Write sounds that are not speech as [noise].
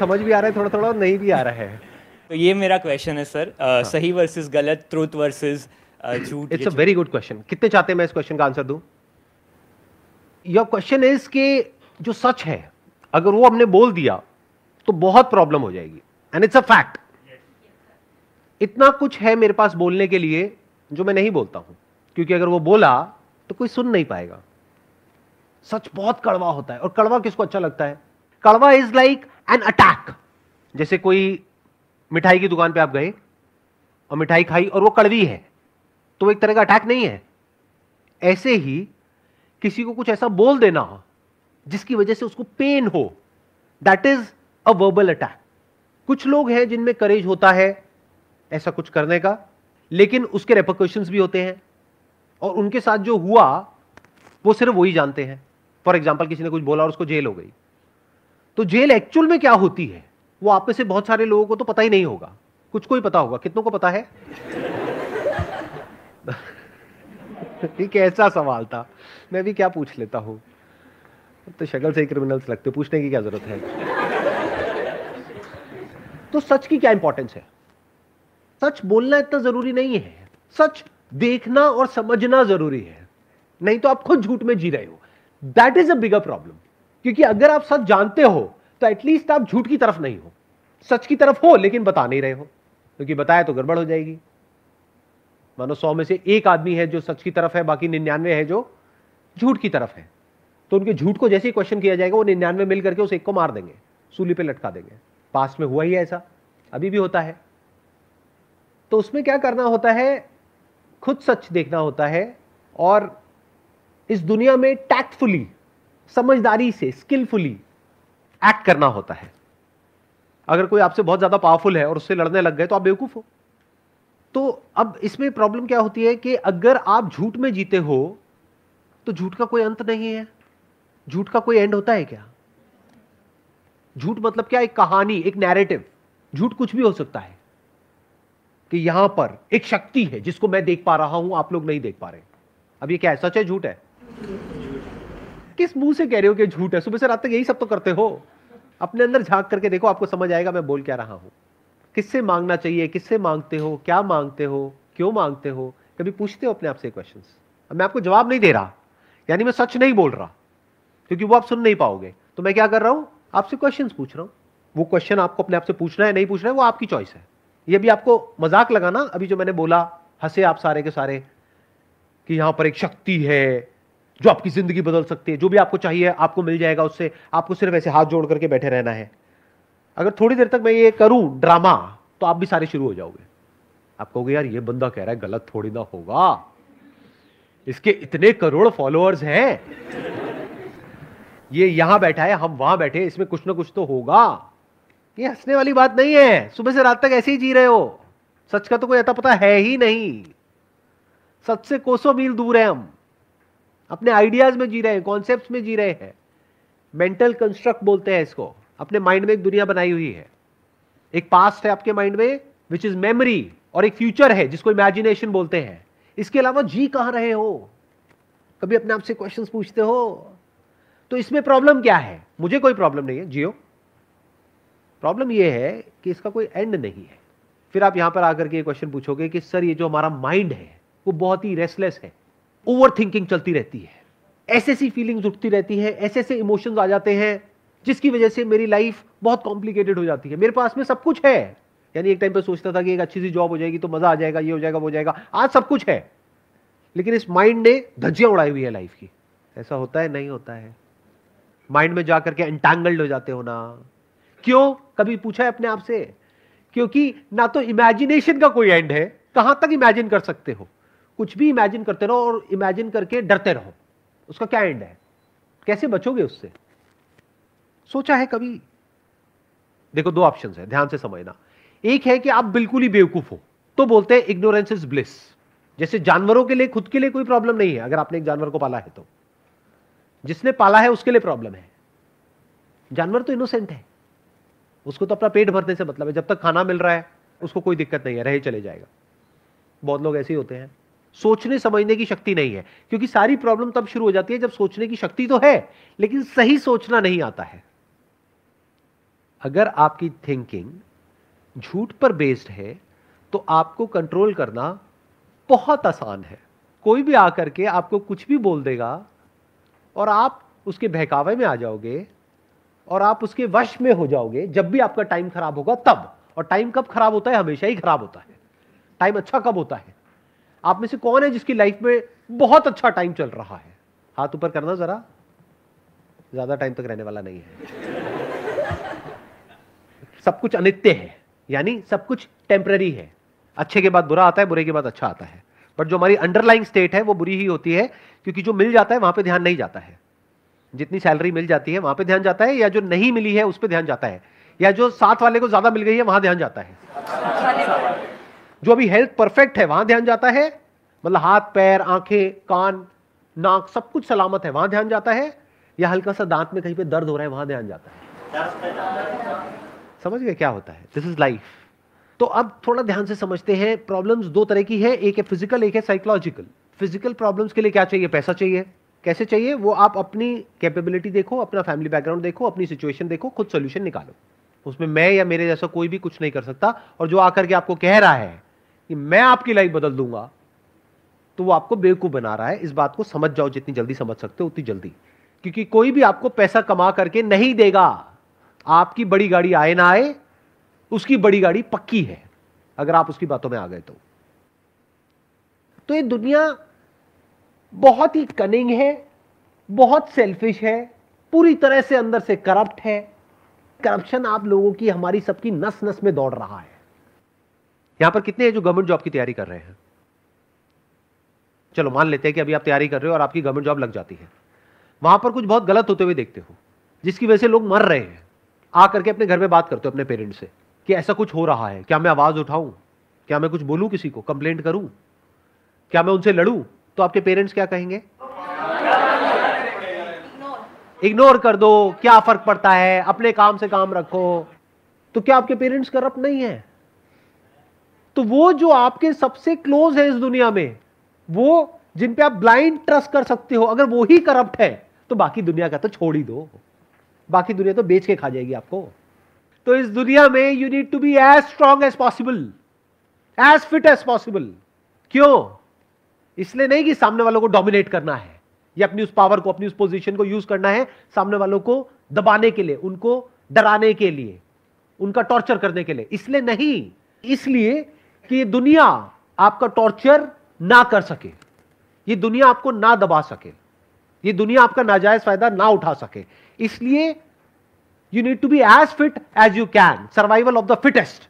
समझ भी आ रहा है थोड़ा थोड़ा और नहीं भी आ रहा है तो ये मेरा क्वेश्चन है सर uh, हाँ. सही वर्सेस गलत ट्रूथ वर्सेस झूठ it's a very good question कितने चाहते हैं मैं इस क्वेश्चन का आंसर दूं योर क्वेश्चन इज कि जो सच है अगर वो हमने बोल दिया तो बहुत प्रॉब्लम हो जाएगी एंड इट्स अ फैक्ट इतना कुछ है मेरे पास बोलने के लिए जो मैं नहीं बोलता हूं क्योंकि अगर वो बोला तो कोई सुन नहीं पाएगा सच बहुत कड़वा होता है और कड़वा किसको अच्छा लगता है कड़वा is like like, an attack जैसे कोई मिठाई की दुकान पे आप गए और मिठाई खाई और वो कड़वी है तो वो एक तरह का अटैक नहीं है ऐसे ही किसी को कुछ ऐसा बोल देना जिसकी वजह से उसको पेन हो that is a verbal attack कुछ लोग हैं जिनमें करेज होता है ऐसा कुछ करने का लेकिन उसके रेपोकेशन भी होते हैं और उनके साथ जो हुआ वो सिर्फ वही जानते हैं फॉर एग्जाम्पल किसी ने कुछ बोला और उसको जेल हो गई तो जेल एक्चुअल में क्या होती है वो आप में से बहुत सारे लोगों को तो पता ही नहीं होगा कुछ को ही पता होगा कितनों को पता है एक [laughs] ऐसा सवाल था मैं भी क्या पूछ लेता हूं तो शक्ल से क्रिमिनल्स लगते पूछने की क्या जरूरत है तो सच की क्या इंपॉर्टेंस है सच बोलना इतना जरूरी नहीं है सच देखना और समझना जरूरी है नहीं तो आप खुद झूठ में जी रहे हो that is a bigger problem क्योंकि अगर आप सच जानते हो तो एटलीस्ट आप झूठ की तरफ नहीं हो सच की तरफ हो लेकिन बता नहीं रहे हो क्योंकि बताया तो गड़बड़ हो जाएगी मानो सौ में से एक आदमी है जो सच की तरफ है बाकी निन्यानवे है जो झूठ की तरफ है तो उनके झूठ को जैसे ही क्वेश्चन किया जाएगा वो निन्यानवे मिल करके उस एक को मार देंगे सूली पे लटका देंगे पास में हुआ ही ऐसा अभी भी होता है तो उसमें क्या करना होता है खुद सच देखना होता है और इस दुनिया में टैक्टफुली समझदारी से स्किलफुली एक्ट करना होता है अगर कोई आपसे बहुत ज्यादा पावरफुल है और उससे लड़ने लग गए तो आप बेवकूफ हो तो अब इसमें प्रॉब्लम क्या होती है कि अगर आप झूठ में जीते हो तो झूठ का कोई अंत नहीं है झूठ का कोई एंड होता है क्या झूठ मतलब क्या एक कहानी एक नैरेटिव झूठ कुछ भी हो सकता है कि यहां पर एक शक्ति है जिसको मैं देख पा रहा हूं आप लोग नहीं देख पा रहे अब ये क्या है सच है झूठ है किस मुंह से कह रहे हो कि झूठ है सुबह से रात तक यही सब तो करते हो अपने अंदर झांक करके देखो आपको समझ आएगा मैं बोल क्या रहा हूं किससे मांगना चाहिए किससे मांगते हो क्या मांगते हो क्यों मांगते हो कभी पूछते हो अपने आपसे क्वेश्चन मैं आपको जवाब नहीं दे रहा यानी मैं सच नहीं बोल रहा क्योंकि वो आप सुन नहीं पाओगे तो मैं क्या कर रहा हूं आपसे क्वेश्चन पूछ रहा हूं वो क्वेश्चन आपको अपने आपसे पूछना है नहीं पूछना है वो आपकी चॉइस है ये भी आपको मजाक लगा ना अभी जो मैंने बोला हंसे आप सारे के सारे कि यहां पर एक शक्ति है जो आपकी जिंदगी बदल सकती है जो भी आपको चाहिए आपको मिल जाएगा उससे आपको सिर्फ ऐसे हाथ जोड़ करके बैठे रहना है अगर थोड़ी देर तक मैं ये करूं ड्रामा तो आप भी सारे शुरू हो जाओगे आप कहोगे यार ये बंदा कह रहा है गलत थोड़ी ना होगा इसके इतने करोड़ फॉलोअर्स हैं ये यहां बैठा है हम वहां बैठे इसमें कुछ ना कुछ तो होगा ये हंसने वाली बात नहीं है सुबह से रात तक ऐसे ही जी रहे हो सच का तो कोई अता पता है ही नहीं सच से कोसों मील दूर है हम अपने आइडियाज में जी रहे हैं कॉन्सेप्ट में जी रहे हैं मेंटल कंस्ट्रक्ट बोलते हैं इसको अपने माइंड में एक दुनिया बनाई हुई है एक पास्ट है आपके माइंड में विच इज मेमरी और एक फ्यूचर है जिसको इमेजिनेशन बोलते हैं इसके अलावा जी कहां रहे हो कभी अपने आप से क्वेश्चन पूछते हो तो इसमें प्रॉब्लम क्या है मुझे कोई प्रॉब्लम नहीं है जियो प्रॉब्लम यह है कि इसका कोई एंड नहीं है फिर आप यहां पर आकर के क्वेश्चन पूछोगे कि सर ये जो हमारा माइंड है वो बहुत ही रेस्टलेस है ओवर थिंकिंग चलती रहती है ऐसे ऐसी फीलिंग्स उठती रहती है ऐसे ऐसे इमोशंस आ जाते हैं जिसकी वजह से मेरी लाइफ बहुत कॉम्प्लिकेटेड हो जाती है मेरे पास में सब कुछ है यानी एक टाइम पर सोचता था कि एक अच्छी सी जॉब हो जाएगी तो मजा आ जाएगा ये हो जाएगा वो हो जाएगा आज सब कुछ है लेकिन इस माइंड ने धज्जियां उड़ाई हुई है लाइफ की ऐसा होता है नहीं होता है माइंड में जाकर के एंटैंगल्ड हो जाते हो ना क्यों कभी पूछा है अपने आप से क्योंकि ना तो इमेजिनेशन का कोई एंड है कहां तक इमेजिन कर सकते हो कुछ भी इमेजिन करते रहो और इमेजिन करके डरते रहो उसका क्या एंड है कैसे बचोगे उससे सोचा है कभी देखो दो ऑप्शन है ध्यान से समझना एक है कि आप बिल्कुल ही बेवकूफ हो तो बोलते हैं इग्नोरेंस इज ब्लिस जैसे जानवरों के लिए खुद के लिए कोई प्रॉब्लम नहीं है अगर आपने एक जानवर को पाला है तो जिसने पाला है उसके लिए प्रॉब्लम है जानवर तो इनोसेंट है उसको तो अपना पेट भरने से मतलब है जब तक खाना मिल रहा है उसको कोई दिक्कत नहीं है रहे चले जाएगा बहुत लोग ऐसे ही होते हैं सोचने समझने की शक्ति नहीं है क्योंकि सारी प्रॉब्लम तब शुरू हो जाती है जब सोचने की शक्ति तो है लेकिन सही सोचना नहीं आता है अगर आपकी थिंकिंग झूठ पर बेस्ड है तो आपको कंट्रोल करना बहुत आसान है कोई भी आकर के आपको कुछ भी बोल देगा और आप उसके बहकावे में आ जाओगे और आप उसके वश में हो जाओगे जब भी आपका टाइम खराब होगा तब और टाइम कब खराब होता है हमेशा ही खराब होता है टाइम अच्छा कब होता है आप में से कौन है जिसकी लाइफ में बहुत अच्छा टाइम चल रहा है हाथ ऊपर करना जरा ज्यादा टाइम तक रहने वाला नहीं है सब कुछ अनित्य है यानी सब कुछ टेम्पररी है अच्छे के बाद बुरा आता है बुरे के बाद अच्छा आता है बट जो हमारी अंडरलाइंग स्टेट है वो बुरी ही होती है क्योंकि जो मिल जाता है वहां पे ध्यान नहीं जाता है जितनी सैलरी मिल जाती है वहां पे ध्यान जाता है या जो नहीं मिली है उस पर ध्यान जाता है या जो साथ वाले को ज्यादा मिल गई है वहां ध्यान जाता है जो अभी हेल्थ परफेक्ट है वहां ध्यान जाता है मतलब हाथ पैर आंखें कान नाक सब कुछ सलामत है वहां ध्यान जाता है या हल्का सा दांत में कहीं पे दर्द हो रहा है वहां ध्यान जाता है समझ गए क्या होता है दिस इज लाइफ तो अब थोड़ा ध्यान से समझते हैं प्रॉब्लम्स दो तरह की है एक है फिजिकल एक है साइकोलॉजिकल फिजिकल प्रॉब्लम्स के लिए क्या चाहिए पैसा चाहिए कैसे चाहिए वो आप अपनी कैपेबिलिटी देखो अपना फैमिली बैकग्राउंड देखो अपनी सिचुएशन देखो खुद सोल्यूशन निकालो उसमें मैं या मेरे जैसा कोई भी कुछ नहीं कर सकता और जो आकर के आपको कह रहा है कि मैं आपकी लाइफ बदल दूंगा तो वो आपको बेवकूफ बना रहा है इस बात को समझ जाओ जितनी जल्दी समझ सकते हो उतनी जल्दी क्योंकि कोई भी आपको पैसा कमा करके नहीं देगा आपकी बड़ी गाड़ी आए ना आए उसकी बड़ी गाड़ी पक्की है अगर आप उसकी बातों में आ गए तो तो ये दुनिया बहुत ही कनिंग है बहुत सेल्फिश है पूरी तरह से अंदर से करप्ट है करप्शन आप लोगों की हमारी सबकी नस नस में दौड़ रहा है यहां पर कितने हैं जो गवर्नमेंट जॉब की तैयारी कर रहे हैं चलो मान लेते हैं कि अभी आप तैयारी कर रहे हो और आपकी गवर्नमेंट जॉब लग जाती है वहां पर कुछ बहुत गलत होते हुए देखते हो जिसकी वजह से लोग मर रहे हैं आ करके अपने घर में बात करते हो अपने पेरेंट्स से कि ऐसा कुछ हो रहा है क्या मैं आवाज उठाऊं क्या मैं कुछ बोलूं किसी को कंप्लेंट करूं क्या मैं उनसे लड़ूं तो आपके पेरेंट्स क्या कहेंगे इग्नोर कर दो क्या फर्क पड़ता है अपने काम से काम रखो तो क्या आपके पेरेंट्स करप्ट नहीं है तो वो जो आपके सबसे क्लोज है इस दुनिया में वो जिन पे आप ब्लाइंड ट्रस्ट कर सकते हो अगर वो ही करप्ट है तो बाकी दुनिया का तो छोड़ ही दो बाकी दुनिया तो बेच के खा जाएगी आपको तो इस दुनिया में you need to be as strong as possible as fit as possible क्यों इसलिए नहीं कि सामने वालों को डोमिनेट करना है या अपनी उस पावर को अपनी उस पोजीशन को यूज करना है सामने वालों को दबाने के लिए उनको डराने के लिए उनका टॉर्चर करने के लिए इसलिए नहीं इसलिए कि ये दुनिया आपका टॉर्चर ना कर सके ये दुनिया आपको ना दबा सके ये दुनिया आपका नाजायज फायदा ना उठा सके इसलिए you need to be as fit as you can survival of the fittest